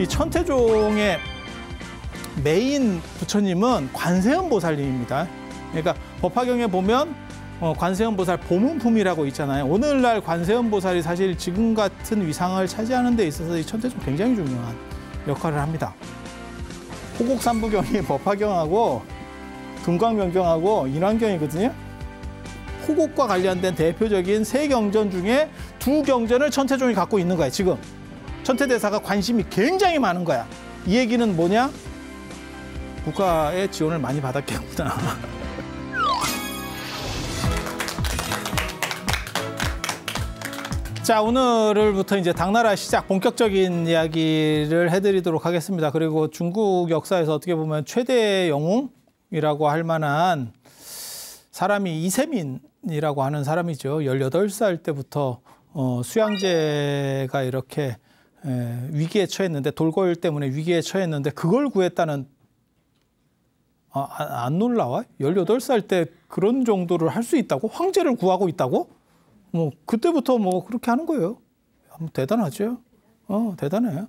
이 천태종의 메인 부처님은 관세음보살님입니다. 그러니까 법화경에 보면 어, 관세음보살 보문품이라고 있잖아요. 오늘날 관세음보살이 사실 지금 같은 위상을 차지하는 데 있어서 이 천태종 굉장히 중요한 역할을 합니다. 호곡삼부경이 법화경하고 금광명경하고 인왕경이거든요. 호곡과 관련된 대표적인 세 경전 중에 두 경전을 천태종이 갖고 있는 거예요, 지금. 천태대사가 관심이 굉장히 많은 거야. 이 얘기는 뭐냐? 국가의 지원을 많이 받았겠구나. 자, 오늘부터 이제 당나라 시작 본격적인 이야기를 해드리도록 하겠습니다. 그리고 중국 역사에서 어떻게 보면 최대 영웅이라고 할 만한 사람이 이세민이라고 하는 사람이죠. 1 8살 때부터 어, 수양제가 이렇게 예, 위기에 처했는데 돌고래 때문에 위기에 처했는데 그걸 구했다는 아, 아 안 놀라와? 18살 때 그런 정도를 할 수 있다고? 황제를 구하고 있다고? 뭐 그때부터 뭐 그렇게 하는 거예요. 뭐 대단하죠. 어, 대단해요.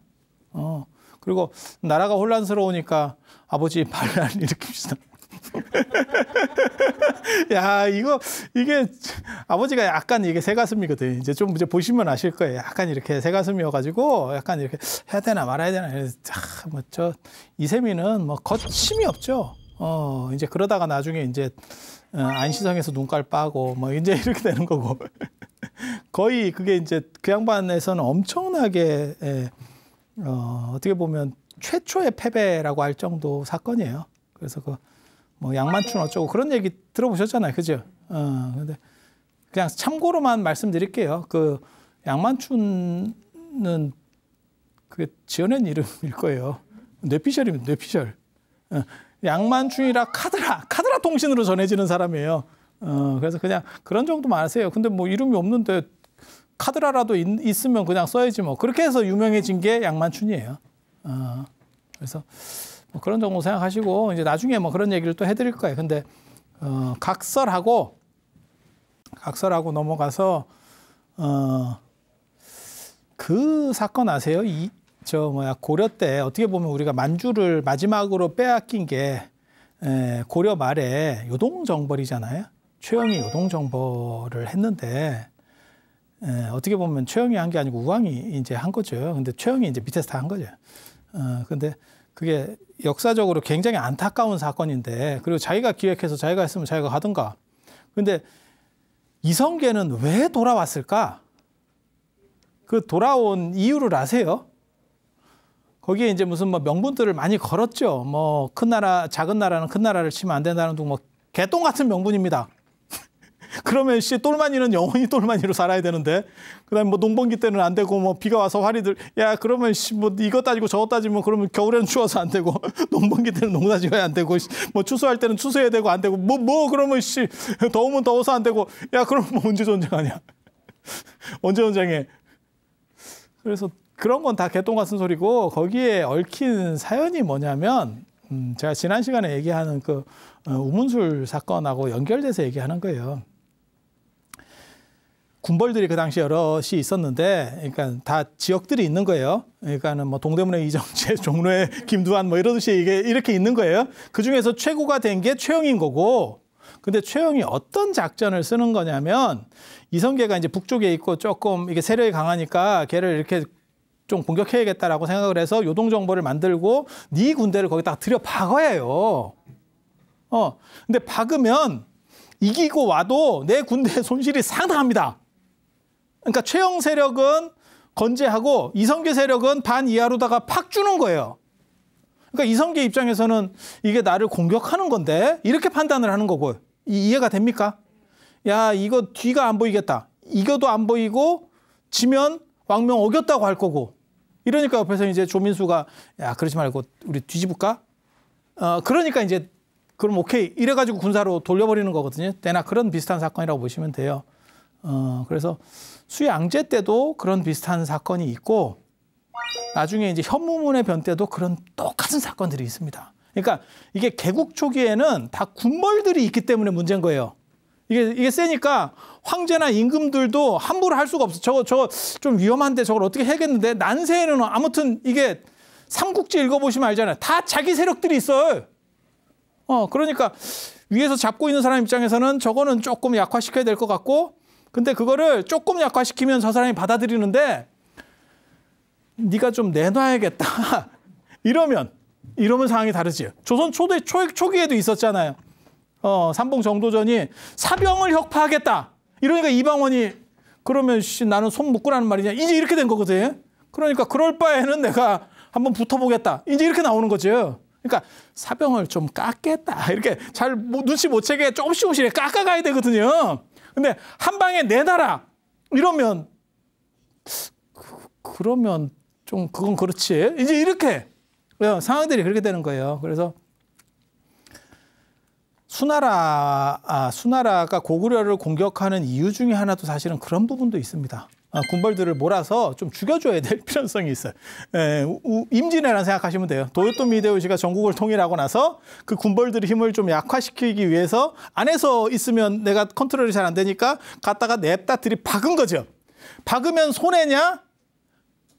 어. 그리고 나라가 혼란스러우니까 아버지 반란을 일으킵시다. 야, 이거, 이게, 아버지가 약간 이게 새 가슴이거든. 이제 좀 이제 보시면 아실 거예요. 약간 이렇게 새 가슴이어가지고, 약간 이렇게 해야 되나 말아야 되나. 아, 뭐, 저, 이세미는 뭐, 거침이 없죠. 어, 이제 그러다가 나중에 이제, 어, 안시성에서 눈깔 빠고, 뭐, 이제 이렇게 되는 거고. 거의 그게 이제 그 양반에서는 엄청나게, 예, 어, 어떻게 보면 최초의 패배라고 할 정도 사건이에요. 그래서 그뭐 양만춘 어쩌고 그런 얘기 들어보셨잖아요. 그죠? 어, 근데 그냥 참고로만 말씀드릴게요. 그 양만춘은 그게 지어낸 이름일 거예요. 뇌피셜이면 뇌피셜. 어, 양만춘이라 카드라, 카드라 통신으로 전해지는 사람이에요. 어, 그래서 그냥 그런 정도만 아세요. 근데 뭐 이름이 없는데 카드라라도 있, 으면 그냥 써야지 뭐. 그렇게 해서 유명해진 게 양만춘이에요. 어, 그래서 뭐 그런 정도 생각하시고 이제 나중에 뭐 그런 얘기를 또 해드릴 거예요. 근데 어, 각설하고 각설하고 넘어가서 어, 그 사건 아세요? 이 저 뭐야 고려 때 어떻게 보면 우리가 만주를 마지막으로 빼앗긴 게 에, 고려 말에 요동정벌이잖아요. 최영이 요동정벌을 했는데 에, 어떻게 보면 최영이 한 게 아니고 우왕이 이제 한 거죠. 근데 최영이 이제 밑에서 다 한 거죠. 어, 근데 그게 역사적으로 굉장히 안타까운 사건인데 그리고 자기가 기획해서 자기가 했으면 자기가 가든가 근데 이성계는 왜 돌아왔을까? 그 돌아온 이유를 아세요? 거기에 이제 무슨 뭐 명분들을 많이 걸었죠. 뭐 큰 나라, 작은 나라는 큰 나라를 치면 안 된다는 둥 뭐 개똥 같은 명분입니다. 그러면 씨 똘마니는 영원히 똘마니로 살아야 되는데 그다음에 뭐 농번기 때는 안 되고 뭐 비가 와서 화리들 야 그러면 씨 뭐 이것 따지고 저것 따지면 그러면 겨울에는 추워서 안 되고 농번기 때는 농사 지어야 안 되고 뭐 추수할 때는 추수해야 되고 안 되고 뭐뭐 뭐 그러면 씨 더우면 더워서 안 되고 야그러면뭐 언제 전쟁하냐 언제 전쟁해 그래서 그런 건 다 개똥 같은 소리고 거기에 얽힌 사연이 뭐냐면 음, 제가 지난 시간에 얘기하는 그 어, 우문술 사건하고 연결돼서 얘기하는 거예요. 군벌들이 그 당시 여럿이 있었는데, 그러니까 다 지역들이 있는 거예요. 그러니까는 뭐 동대문의 이정재, 종로의 김두한 뭐 이러듯이 이게 이렇게 있는 거예요. 그 중에서 최고가 된 게 최영인 거고, 근데 최영이 어떤 작전을 쓰는 거냐면 이성계가 이제 북쪽에 있고 조금 이게 세력이 강하니까 걔를 이렇게 좀 공격해야겠다라고 생각을 해서 요동 정보를 만들고 네 군대를 거기다 들여 박아야 해요. 어, 근데 박으면 이기고 와도 내 군대의 손실이 상당합니다. 그러니까 최영 세력은 건재하고 이성계 세력은 반 이하로다가 팍 주는 거예요. 그러니까 이성계 입장에서는 이게 나를 공격하는 건데 이렇게 판단을 하는 거고 이, 이해가 됩니까? 야 이거 뒤가 안 보이겠다. 이겨도 안 보이고 지면 왕명 어겼다고 할 거고 이러니까 옆에서 이제 조민수가 야 그러지 말고 우리 뒤집을까? 어 그러니까 이제 그럼 오케이 이래가지고 군사로 돌려버리는 거거든요. 때나 그런 비슷한 사건이라고 보시면 돼요. 어 그래서 수양제 때도 그런 비슷한 사건이 있고 나중에 이제 현무문의 변 때도 그런 똑같은 사건들이 있습니다. 그러니까 이게 개국 초기에는 다 군벌들이 있기 때문에 문제인 거예요. 이게 이게 세니까 황제나 임금들도 함부로 할 수가 없어. 저거 저거 좀 위험한데 저걸 어떻게 해야겠는데 난세에는 아무튼 이게 삼국지 읽어보시면 알잖아요. 다 자기 세력들이 있어요. 어 그러니까 위에서 잡고 있는 사람 입장에서는 저거는 조금 약화시켜야 될 것 같고 근데 그거를 조금 약화시키면 저 사람이 받아들이는데 네가 좀 내놔야겠다. 이러면 이러면 상황이 다르지. 조선 초대 초, 초기에도 있었잖아요. 어, 삼봉 정도전이 사병을 혁파하겠다. 이러니까 이방원이 그러면 씨 나는 손 묶으라는 말이냐. 이제 이렇게 된 거거든. 그러니까 그럴 바에는 내가 한번 붙어보겠다. 이제 이렇게 나오는 거죠. 그러니까 사병을 좀 깎겠다. 이렇게 잘 뭐, 눈치 못 채게 조금씩 조금씩 깎아가야 되거든요. 근데 한 방에 내놔라 네 이러면 그, 그 러면좀 그건 그렇지. 이제 이렇게 상황들이 그렇게 되는 거예요. 그래서 수나라 아, 수나라가 고구려를 공격하는 이유 중에 하나도 사실은 그런 부분도 있습니다. 아, 군벌들을 몰아서 좀 죽여줘야 될필요성이 있어요. 예, 임진왜란 생각하시면 돼요. 도요토미 히데요시가 전국을 통일하고 나서 그 군벌들의 힘을 좀 약화시키기 위해서 안에서 있으면 내가 컨트롤이 잘 안 되니까 갔다가 냅다 들이 박은 거죠. 박으면 손해냐?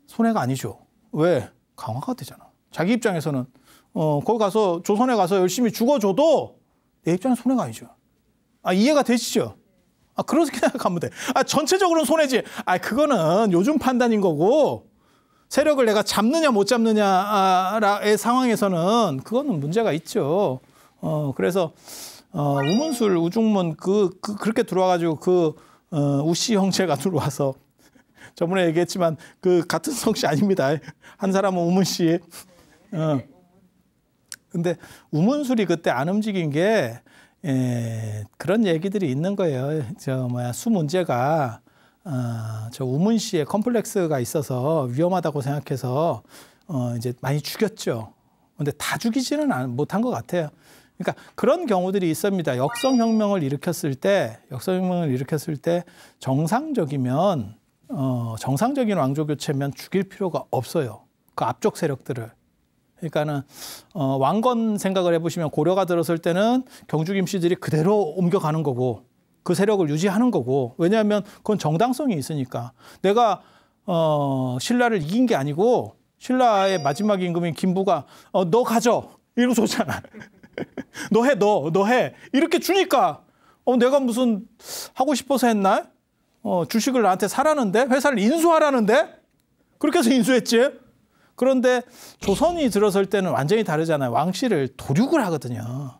손해가 아니죠. 왜? 강화가 되잖아. 자기 입장에서는 어, 거기 가서 조선에 가서 열심히 죽어줘도 내 입장에 손해가 아니죠. 아, 이해가 되시죠? 아, 그렇게 생각하면 돼. 아, 전체적으로는 손해지. 아, 그거는 요즘 판단인 거고, 세력을 내가 잡느냐 못 잡느냐의 상황에서는 그거는 문제가 있죠. 어, 그래서, 어, 우문술, 우중문, 그, 그, 그렇게 들어와가지고 그, 어, 우씨 형제가 들어와서 저번에 얘기했지만 그 같은 성씨 아닙니다. 한 사람은 우문 씨. 어. 근데 우문술이 그때 안 움직인 게 예, 그런 얘기들이 있는 거예요. 저 뭐야 수 문제가 어, 저 우문 씨의 컴플렉스가 있어서 위험하다고 생각해서 어, 이제 많이 죽였죠. 근데 다 죽이지는 못한 것 같아요. 그러니까 그런 경우들이 있습니다. 역성혁명을 일으켰을 때, 역성혁명을 일으켰을 때 정상적이면 어, 정상적인 왕조 교체면 죽일 필요가 없어요. 그 앞쪽 세력들을. 그러니까는 어, 왕건 생각을 해보시면 고려가 들었을 때는 경주 김씨들이 그대로 옮겨가는 거고 그 세력을 유지하는 거고 왜냐하면 그건 정당성이 있으니까 내가 어, 신라를 이긴 게 아니고 신라의 마지막 임금인 김부가 어, 너 가져 이러 줬잖아 너 해 너 너 해 이렇게 주니까 어, 내가 무슨 하고 싶어서 했나 어, 주식을 나한테 사라는데 회사를 인수하라는데 그렇게 해서 인수했지. 그런데 조선이 들어설 때는 완전히 다르잖아요. 왕실을 도륙을 하거든요.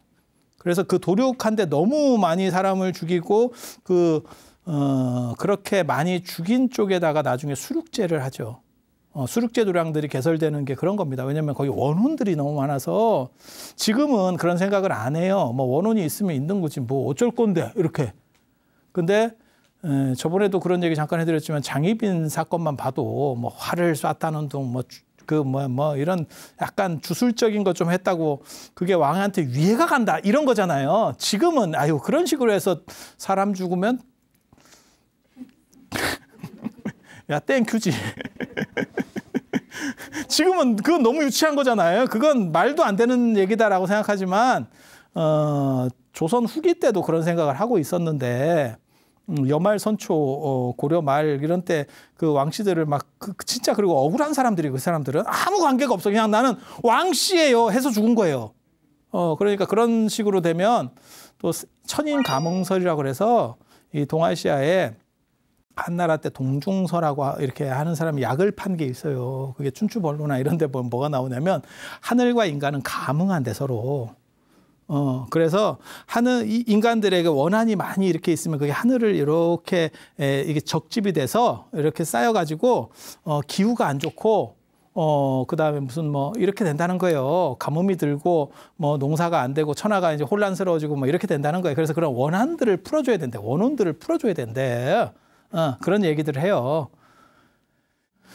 그래서 그 도륙한데 너무 많이 사람을 죽이고 그 어, 그렇게 많이 죽인 쪽에다가 나중에 수륙제를 하죠. 어, 수륙제 도량들이 개설되는 게 그런 겁니다. 왜냐하면 거기 원혼들이 너무 많아서 지금은 그런 생각을 안 해요. 뭐 원혼이 있으면 있는 거지 뭐 어쩔 건데 이렇게. 근데 에, 저번에도 그런 얘기 잠깐 해드렸지만 장희빈 사건만 봐도 뭐 화를 쐈다는 둥, 뭐 그뭐뭐 뭐 이런 약간 주술적인 것 좀 했다고 그게 왕한테 위해가 간다 이런 거잖아요. 지금은 아유 그런 식으로 해서 사람 죽으면 야 땡큐지. 지금은 그건 너무 유치한 거잖아요. 그건 말도 안 되는 얘기다라고 생각하지만 어, 조선 후기 때도 그런 생각을 하고 있었는데 음, 여말 선초 어, 고려 말 이런 때 그 왕씨들을 막 그, 그, 진짜 그리고 억울한 사람들이 그 사람들은 아무 관계가 없어 그냥 나는 왕씨예요 해서 죽은 거예요. 어 그러니까 그런 식으로 되면 또 천인 감흥설이라고 그래서 이 동아시아에 한나라 때 동중서라고 이렇게 하는 사람이 약을 판 게 있어요. 그게 춘추벌로나 이런 데 보면 뭐, 뭐가 나오냐면 하늘과 인간은 감흥한데 서로 어, 그래서 하늘, 인간들에게 원한이 많이 이렇게 있으면 그게 하늘을 이렇게, 에, 이게 적집이 돼서 이렇게 쌓여가지고, 어, 기후가 안 좋고, 어, 그 다음에 무슨 뭐, 이렇게 된다는 거예요. 가뭄이 들고, 뭐, 농사가 안 되고, 천하가 이제 혼란스러워지고, 뭐, 이렇게 된다는 거예요. 그래서 그런 원한들을 풀어줘야 된대. 원혼들을 풀어줘야 된대. 어, 그런 얘기들을 해요.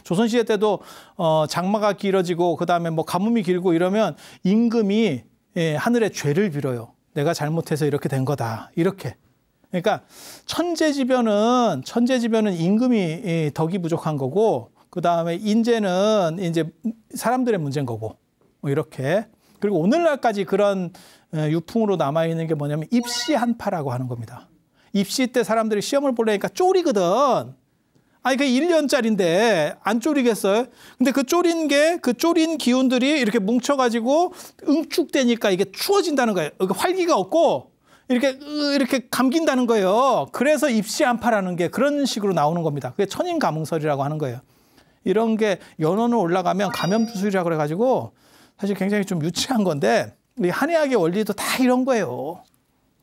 조선시대 때도, 어, 장마가 길어지고, 그 다음에 뭐, 가뭄이 길고 이러면 임금이 예, 하늘의 죄를 빌어요. 내가 잘못해서 이렇게 된 거다. 이렇게. 그러니까 천재지변은 천재지변은 임금이 덕이 부족한 거고 그 다음에 인재는 이제 사람들의 문제인 거고 뭐 이렇게 그리고 오늘날까지 그런 유풍으로 남아 있는 게 뭐냐면 입시 한파라고 하는 겁니다. 입시 때 사람들이 시험을 보려니까 쪼리거든. 아니 그게 1년짜리인데 안 졸이겠어요? 근데 그 졸인 게 그 졸인 기운들이 이렇게 뭉쳐가지고 응축되니까 이게 추워진다는 거예요. 활기가 없고 이렇게 이렇게 감긴다는 거예요. 그래서 입시안파라는 게 그런 식으로 나오는 겁니다. 그게 천인 감응설이라고 하는 거예요. 이런 게연원으 올라가면 감염 수술이라고 그래가지고 사실 굉장히 좀 유치한 건데 우리 한의학의 원리도 다 이런 거예요.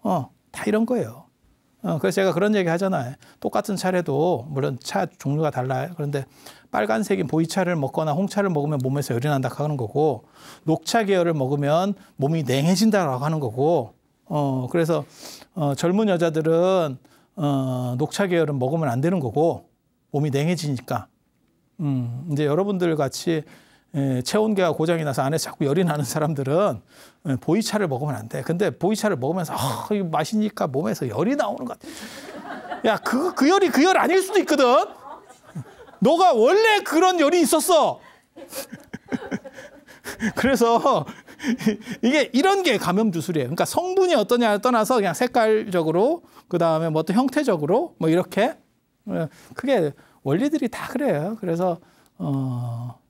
어, 다 이런 거예요. 어, 그래서 제가 그런 얘기 하잖아요. 똑같은 차례도 물론 차 종류가 달라요. 그런데 빨간색인 보이차를 먹거나 홍차를 먹으면 몸에서 열이 난다 고 하는 거고 녹차 계열을 먹으면 몸이 냉해진다라고 하는 거고 어 그래서 어 젊은 여자들은 어 녹차 계열은 먹으면 안 되는 거고 몸이 냉해지니까 음 이제 여러분들 같이 예, 체온계가 고장이 나서 안에 자꾸 열이 나는 사람들은 예, 보이차를 먹으면 안 돼. 근데 보이차를 먹으면서 아, 이거 마시니까 몸에서 열이 나오는 것 같아. 야, 그, 그 열이 그 열 아닐 수도 있거든. 너가 원래 그런 열이 있었어. 그래서 이게 이런 게 감염 주술이에요. 그러니까 성분이 어떠냐를 떠나서 그냥 색깔적으로 그 다음에 뭐 또 형태적으로 뭐 이렇게 예, 크게 원리들이 다 그래요. 그래서 어.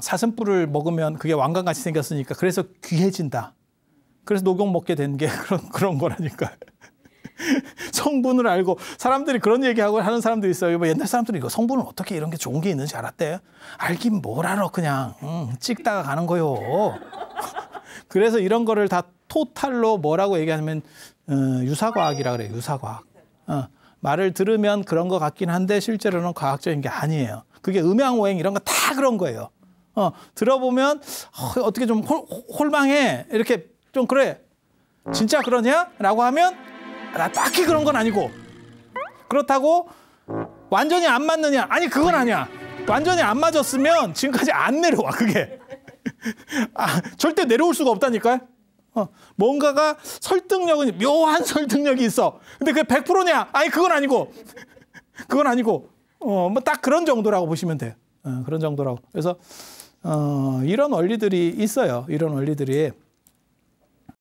사슴뿔을 먹으면 그게 왕관같이 생겼으니까 그래서 귀해진다. 그래서 녹용 먹게 된 게 그런 그런 거라니까. 성분을 알고 사람들이 그런 얘기하고 하는 사람도 있어요. 뭐 옛날 사람들이 이거 성분은 어떻게 이런 게 좋은 게 있는지 알았대? 알긴 뭘 알아 그냥 음, 찍다가 가는 거요. 그래서 이런 거를 다 토탈로 뭐라고 얘기하면 어, 유사과학이라 그래요. 유사과학. 어, 말을 들으면 그런 것 같긴 한데 실제로는 과학적인 게 아니에요. 그게 음양오행 이런 거 다 그런 거예요. 어, 들어보면 어, 어떻게 좀 홀, 홀망해 이렇게 좀 그래 진짜 그러냐라고 하면 나 아, 딱히 그런 건 아니고 그렇다고 완전히 안 맞느냐 아니 그건 아니야 완전히 안 맞았으면 지금까지 안 내려와 그게 아 절대 내려올 수가 없다니까요 어, 뭔가가 설득력은 묘한 설득력이 있어 근데 그게 100%냐 아니 그건 아니고 그건 아니고 어뭐 딱 그런 정도라고 보시면 돼요 어, 그런 정도라고 그래서 어, 이런 원리들이 있어요. 이런 원리들이.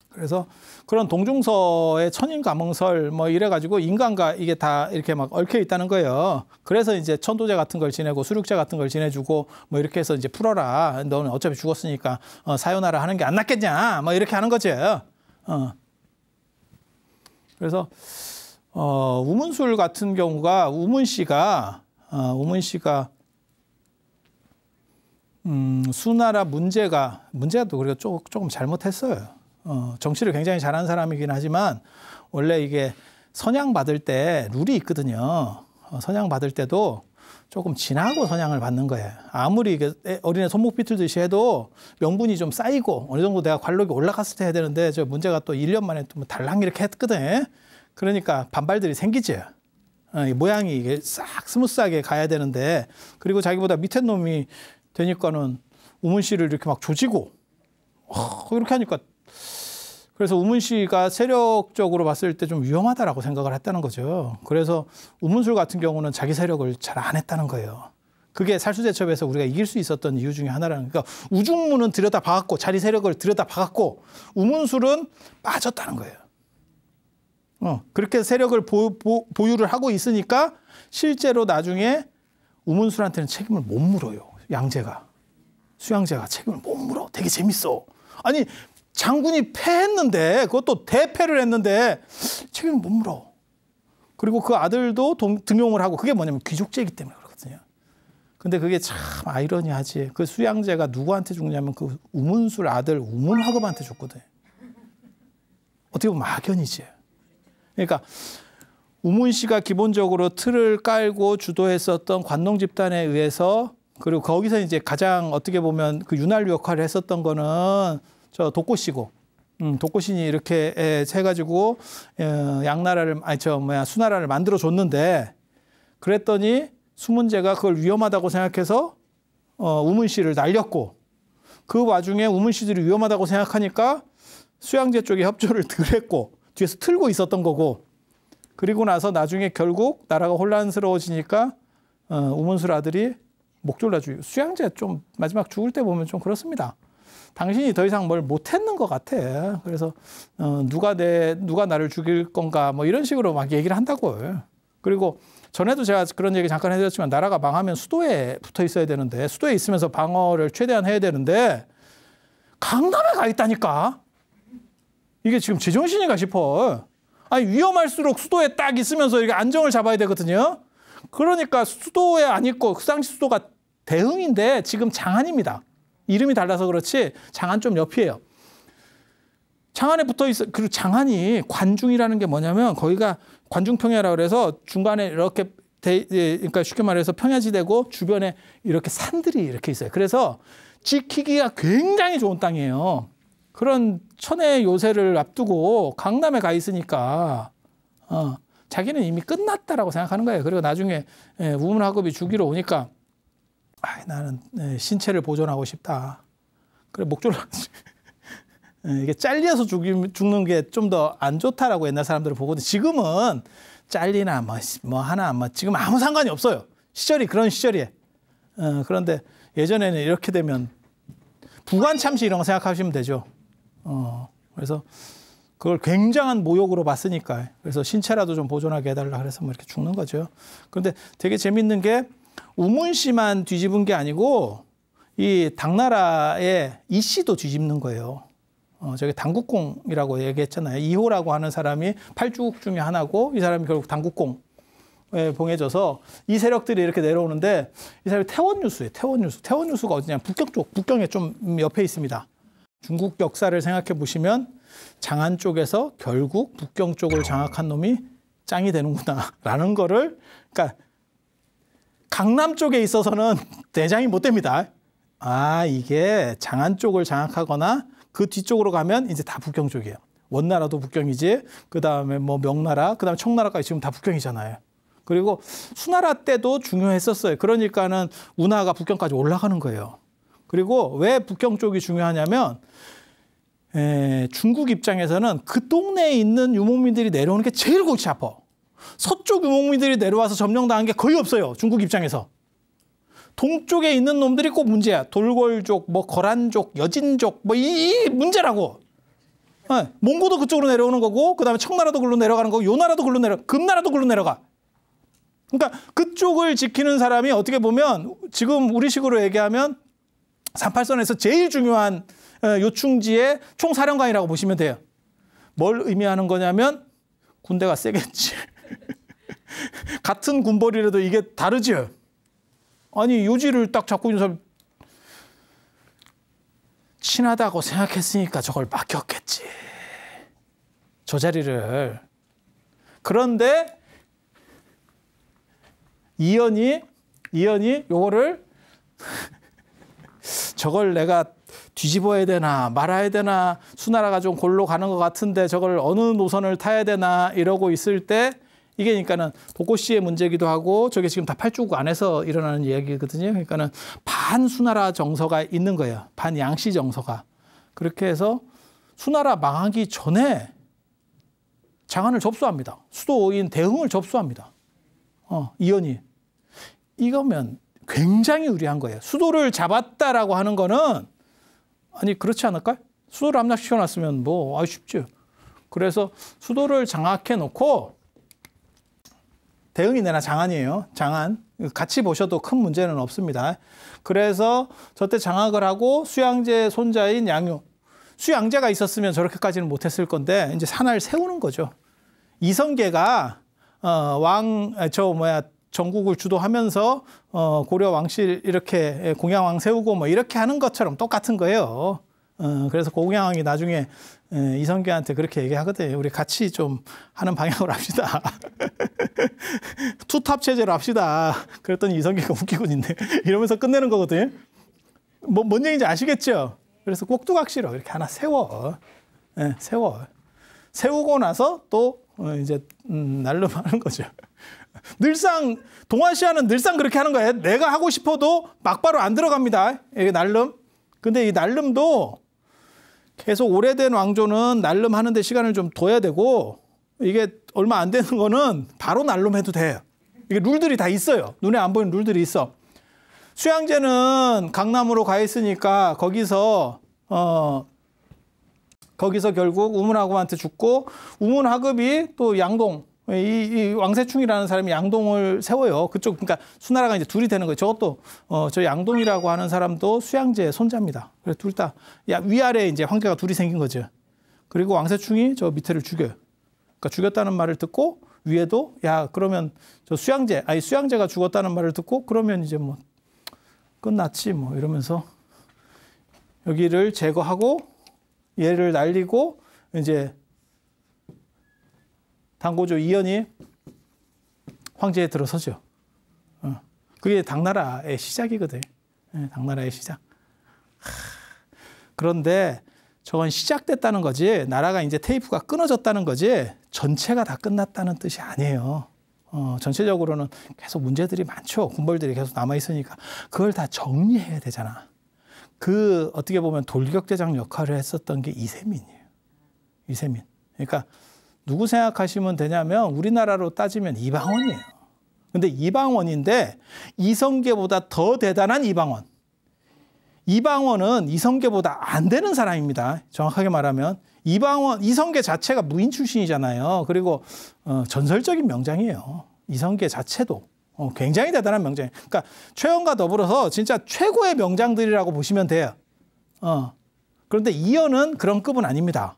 그래서 그런 동중서의 천인감흥설 뭐 이래가지고 인간과 이게 다 이렇게 막 얽혀 있다는 거예요. 그래서 이제 천도제 같은 걸 지내고 수륙제 같은 걸 지내주고 뭐 이렇게 해서 이제 풀어라. 너는 어차피 죽었으니까 어, 사요나라 하는 게 안 낫겠냐. 뭐 이렇게 하는 거죠 어. 그래서 어, 우문술 같은 경우가 우문 씨가 어, 우문 씨가 음, 수나라 문제가 문제도 우리가 조, 조금 잘못했어요. 어, 정치를 굉장히 잘하는 사람이긴 하지만 원래 이게 선양 받을 때 룰이 있거든요. 어, 선양 받을 때도 조금 지나고 선양을 받는 거예요. 아무리 이게 어린애 손목 비틀듯이 해도 명분이 좀 쌓이고 어느 정도 내가 관록이 올라갔을 때 해야 되는데 저 문제가 또1년 만에 또 뭐 달랑 이렇게 했거든. 그러니까 반발들이 생기지. 어, 모양이 이게 싹 스무스하게 가야 되는데 그리고 자기보다 밑에 놈이 되니까는 우문 씨를 이렇게 막 조지고 어, 이렇게 하니까 그래서 우문 씨가 세력적으로 봤을 때 좀 위험하다라고 생각을 했다는 거죠. 그래서 우문술 같은 경우는 자기 세력을 잘 안 했다는 거예요. 그게 살수대첩에서 우리가 이길 수 있었던 이유 중에 하나라는 그러니까 우중문은 들여다 박았고 자리 세력을 들여다 박았고 우문술은 빠졌다는 거예요. 어, 그렇게 세력을 보, 보, 보유를 하고 있으니까 실제로 나중에 우문술한테는 책임을 못 물어요. 양재가 수양재가 책임을 못 물어. 되게 재밌어. 아니 장군이 패했는데 그것도 대패를 했는데 책임을 못 물어. 그리고 그 아들도 동, 등용을 하고 그게 뭐냐면 귀족제이기 때문에 그렇거든요. 근데 그게 참 아이러니하지. 그 수양제가 누구한테 죽냐면 그 우문술 아들 우문학업한테죽거든 어떻게 보면 막연이지. 그러니까 우문 씨가 기본적으로 틀을 깔고 주도했었던 관동 집단에 의해서 그리고 거기서 이제 가장 어떻게 보면 그윤활 역할을 했었던 거는 저독고시고 음, 독고신이 이렇게 에, 예, 해가지고 에, 예, 양나라를 아니 저 뭐야 수나라를 만들어 줬는데 그랬더니 수문제가 그걸 위험하다고 생각해서 어, 우문 씨를 날렸고 그 와중에 우문 씨들이 위험하다고 생각하니까 수양제 쪽에 협조를 덜했고 뒤에서 틀고 있었던 거고 그리고 나서 나중에 결국 나라가 혼란스러워지니까 어, 우문술 아들이 목졸라주의 수양제 좀 마지막 죽을 때 보면 좀 그렇습니다. 당신이 더 이상 뭘 못했는 것 같아. 그래서 어, 누가 내 누가 나를 죽일 건가 뭐 이런 식으로 막 얘기를 한다고. 그리고 전에도 제가 그런 얘기 잠깐 해드렸지만 나라가 망하면 수도에 붙어 있어야 되는데 수도에 있으면서 방어를 최대한 해야 되는데 강남에 가 있다니까. 이게 지금 제정신인가 싶어. 아니 위험할수록 수도에 딱 있으면서 이게 안정을 잡아야 되거든요. 그러니까 수도에 안 있고 흑상시 그 수도가 대흥인데 지금 장안입니다. 이름이 달라서 그렇지 장안 좀 옆이에요. 장안에 붙어 있어. 그리고 장안이 관중이라는 게 뭐냐면 거기가 관중평야라 그래서 중간에 이렇게 대, 예, 그러니까 쉽게 말해서 평야지대고 주변에 이렇게 산들이 이렇게 있어요. 그래서 지키기가 굉장히 좋은 땅이에요. 그런 천의 요새를 앞두고 강남에 가 있으니까 어, 자기는 이미 끝났다라고 생각하는 거예요. 그리고 나중에 예, 우문학업이 주기로 오니까 아, 나는 신체를 보존하고 싶다. 그래 목줄로 이게 잘려서 죽임, 죽는 게 좀 더 안 좋다라고 옛날 사람들을 보거든. 지금은 잘리나 뭐, 뭐 하나 뭐 지금 아무 상관이 없어요. 시절이 그런 시절이에. 어, 그런데 예전에는 이렇게 되면 부관 참시 이런 거 생각하시면 되죠. 어, 그래서 그걸 굉장한 모욕으로 봤으니까 그래서 신체라도 좀 보존하게 해달라 그래서 뭐 이렇게 죽는 거죠. 그런데 되게 재밌는 게 우문 씨만 뒤집은 게 아니고 이 당나라의 이 씨도 뒤집는 거예요. 어, 저기 당국공이라고 얘기했잖아요. 이호라고 하는 사람이 팔주국 중에 하나고 이 사람이 결국 당국공에 봉해져서 이 세력들이 이렇게 내려오는데 이 사람이 태원뉴스예요. 태원뉴스. 태원뉴스가 어디냐? 북경 쪽, 북경에 좀 옆에 있습니다. 중국 역사를 생각해 보시면 장안 쪽에서 결국 북경 쪽을 장악한 놈이 짱이 되는구나라는 거를 그러니까 강남 쪽에 있어서는 대장이 못 됩니다. 아, 이게 장안 쪽을 장악하거나 그 뒤쪽으로 가면 이제 다 북경 쪽이에요. 원나라도 북경이지, 그 다음에 뭐 명나라, 그 다음에 청나라까지 지금 다 북경이잖아요. 그리고 수나라 때도 중요했었어요. 그러니까는 운하가 북경까지 올라가는 거예요. 그리고 왜 북경 쪽이 중요하냐면 에, 중국 입장에서는 그 동네에 있는 유목민들이 내려오는 게 제일 골치 아파. 서쪽 유목민들이 내려와서 점령당한 게 거의 없어요. 중국 입장에서. 동쪽에 있는 놈들이 꼭 문제야. 돌궐족, 뭐 거란족, 여진족, 뭐 이 문제라고. 네. 몽고도 그쪽으로 내려오는 거고, 그 다음에 청나라도 글로 내려가는 거고, 요 나라도 글로 내려, 금나라도 글로 내려가. 그러니까 그쪽을 지키는 사람이 어떻게 보면 지금 우리식으로 얘기하면 38선에서 제일 중요한 어, 요충지의 총사령관이라고 보시면 돼요. 뭘 의미하는 거냐면 군대가 세겠지. 같은 군벌이라도 이게 다르죠. 아니 요지를 딱 잡고 있는 사람 친하다고 생각했으니까 저걸 맡겼겠지. 저 자리를. 그런데 이연이 이연이 요거를 저걸 내가 뒤집어야 되나 말아야 되나 수나라가 좀 골로 가는 것 같은데 저걸 어느 노선을 타야 되나 이러고 있을 때 이게 그러니까는 독고 씨의 문제기도 하고 저게 지금 다 팔주국 안에서 일어나는 이야기거든요. 그러니까는 반수나라 정서가 있는 거예요. 반양씨 정서가. 그렇게 해서 수나라 망하기 전에 장안을 접수합니다. 수도인 대흥을 접수합니다. 어, 이연이. 이거면 굉장히 유리한 거예요. 수도를 잡았다라고 하는 거는 아니 그렇지 않을까요? 수도를 함락시켜 놨으면 뭐아 쉽죠. 그래서 수도를 장악해 놓고 대응이나 장안이에요. 장안. 같이 보셔도 큰 문제는 없습니다. 그래서 저때 장악을 하고 수양제 손자인 양유. 수양제가 있었으면 저렇게까지는 못했을 건데 이제 산하를 세우는 거죠. 이성계가 어, 왕저 아, 뭐야 전국을 주도하면서 어, 고려 왕실 이렇게 공양왕 세우고 뭐 이렇게 하는 것처럼 똑같은 거예요. 어, 그래서 공양왕이 나중에 에, 이성계한테 그렇게 얘기하거든요. 우리 같이 좀 하는 방향으로 합시다. 투탑 체제로 합시다. 그랬더니 이성계가 웃기고 있네. 이러면서 끝내는 거거든요. 뭐, 뭔 얘기인지 아시겠죠? 그래서 꼭두각시로 이렇게 하나 세워. 네, 세워. 세우고 나서 또 어, 이제 음, 날름 하는 거죠. 늘상 동아시아는 늘상 그렇게 하는 거예요. 내가 하고 싶어도 막바로 안 들어갑니다. 이게 날름. 근데 이 날름도 계속 오래된 왕조는 날름 하는데 시간을 좀 둬야 되고 이게 얼마 안 되는 거는 바로 날름 해도 돼요. 이게 룰들이 다 있어요. 눈에 안 보이는 룰들이 있어. 수양제는 강남으로 가 있으니까 거기서 어 거기서 결국 우문학업한테 죽고 우문학업이 또 양동 이, 이 왕세충이라는 사람이 양동을 세워요. 그쪽 그러니까 수나라가 이제 둘이 되는 거예요. 저것도 어, 저 양동이라고 하는 사람도 수양제 손자입니다. 그래서 둘 다 위아래 이제 황제가 둘이 생긴 거죠. 그리고 왕세충이 저 밑에를 죽여요. 그러니까 죽였다는 말을 듣고 위에도 야 그러면 저 수양제 아니 수양제가 죽었다는 말을 듣고 그러면 이제 뭐 끝났지 뭐 이러면서 여기를 제거하고 얘를 날리고 이제 당고조 이연이 황제에 들어서죠. 어. 그게 당나라의 시작이거든. 예, 당나라의 시작. 하, 그런데 저건 시작됐다는 거지 나라가 이제 테이프가 끊어졌다는 거지 전체가 다 끝났다는 뜻이 아니에요. 어, 전체적으로는 계속 문제들이 많죠. 군벌들이 계속 남아 있으니까 그걸 다 정리해야 되잖아. 그 어떻게 보면 돌격대장 역할을 했었던 게 이세민이에요. 이세민. 그러니까 누구 생각하시면 되냐면 우리나라로 따지면 이방원이에요. 근데 이방원인데 이성계보다 더 대단한 이방원. 이방원은 이성계보다 안 되는 사람입니다. 정확하게 말하면 이방원 이성계 자체가 무인 출신이잖아요. 그리고 어, 전설적인 명장이에요. 이성계 자체도 어, 굉장히 대단한 명장. 그러니까 최연과 더불어서 진짜 최고의 명장들이라고 보시면 돼요. 어. 그런데 이연은 그런 급은 아닙니다.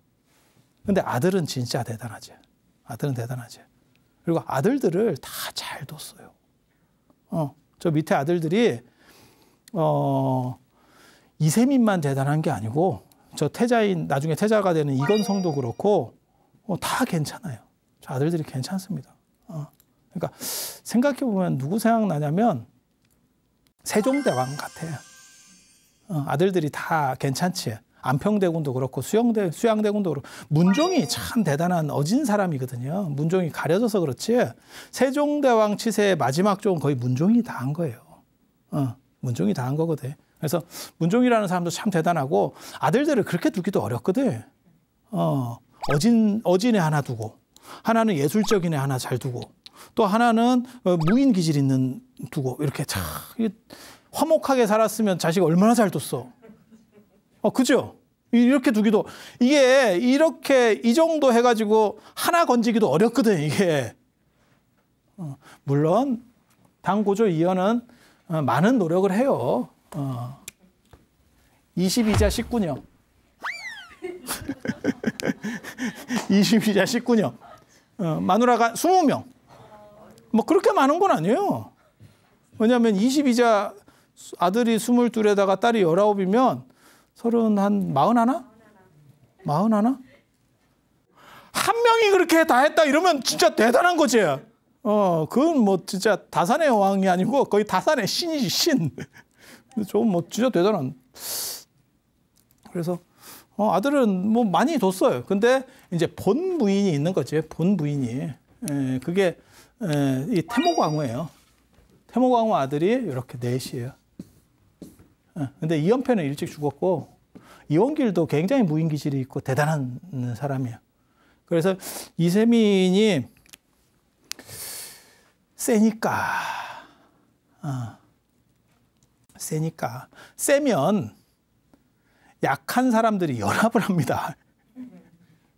근데 아들은 진짜 대단하지. 아들은 대단하지. 그리고 아들들을 다 잘 뒀어요. 어, 저 밑에 아들들이 어, 이세민만 대단한 게 아니고 저 태자인 나중에 태자가 되는 이건성도 그렇고 어, 다 괜찮아요. 저 아들들이 괜찮습니다. 어. 그러니까 생각해 보면 누구 생각나냐면 세종대왕 같아요. 어, 아들들이 다 괜찮지. 안평대군도 그렇고 수영대 수양대군도 그렇고 문종이 참 대단한 어진 사람이거든요. 문종이 가려져서 그렇지. 세종대왕 치세의 마지막 쪽은 거의 문종이 다 한 거예요. 어, 문종이 다 한 거거든. 그래서 문종이라는 사람도 참 대단하고 아들들을 그렇게 두기도 어렵거든. 어, 어진, 어진에 하나 두고, 하나는 예술적인 애 하나 잘 두고, 또 하나는 어, 무인 기질 있는 두고, 이렇게 참, 화목하게 살았으면 자식 얼마나 잘 뒀어. 어, 그죠? 이렇게 두기도, 이게 이렇게 이 정도 해가지고 하나 건지기도 어렵거든, 이게. 어, 물론, 당고조 이현은 어, 많은 노력을 해요. 22자 19녀. 22자 19녀. 어, 마누라가 20명. 뭐 그렇게 많은 건 아니에요. 왜냐하면 22자 아들이 22에다가 딸이 19이면 30, 한 41? 41? 한 명이 그렇게 다 했다 이러면 진짜 대단한 거지. 어, 그건 뭐 진짜 다산의 왕이 아니고 거의 다산의 신이지, 신. 근데 저뭐 진짜 대단한. 그래서 어, 아들은 뭐 많이 뒀어요. 근데 이제 본 부인이 있는 거지. 본 부인이. 에, 예, 그게 에, 예, 이 태모광우예요. 태모광우 아들이 이렇게 넷이에요. 에, 예, 근데 이연패는 일찍 죽었고 이원길도 굉장히 무인 기질이 있고 대단한 사람이에요. 그래서 이세민이 세니까. 어. 세니까 세면 약한 사람들이 연합을 합니다.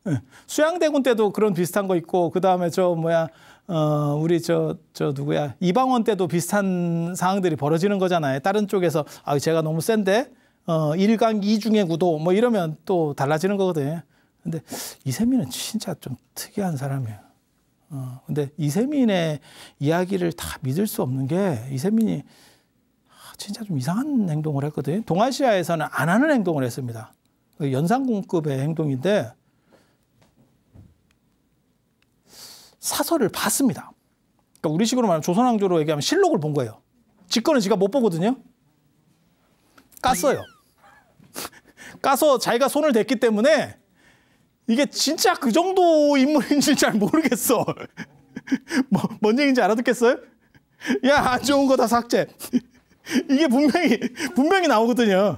예. 수양대군 때도 그런 비슷한 거 있고 그 다음에 저 뭐야 어 우리 저저 저 누구야 이방원 때도 비슷한 상황들이 벌어지는 거잖아요. 다른 쪽에서 아 제가 너무 센데 어 1강 2중의 구도 뭐 이러면 또 달라지는 거거든요. 근데 이세민은 진짜 좀 특이한 사람이에요. 어 근데 이세민의 이야기를 다 믿을 수 없는 게 이세민이 진짜 좀 이상한 행동을 했거든요. 동아시아에서는 안 하는 행동을 했습니다. 그 연산공급의 행동인데 사설을 봤습니다. 그러니까 우리 식으로 말하면 조선왕조로 얘기하면 실록을 본 거예요. 직권은 지가 못 보거든요. 깠어요. 까서 자기가 손을 댔기 때문에 이게 진짜 그 정도 인물인지 잘 모르겠어. 뭐, 뭔 얘기인지 알아듣겠어요? 야, 안 좋은 거 다 삭제. 이게 분명히 분명히 나오거든요.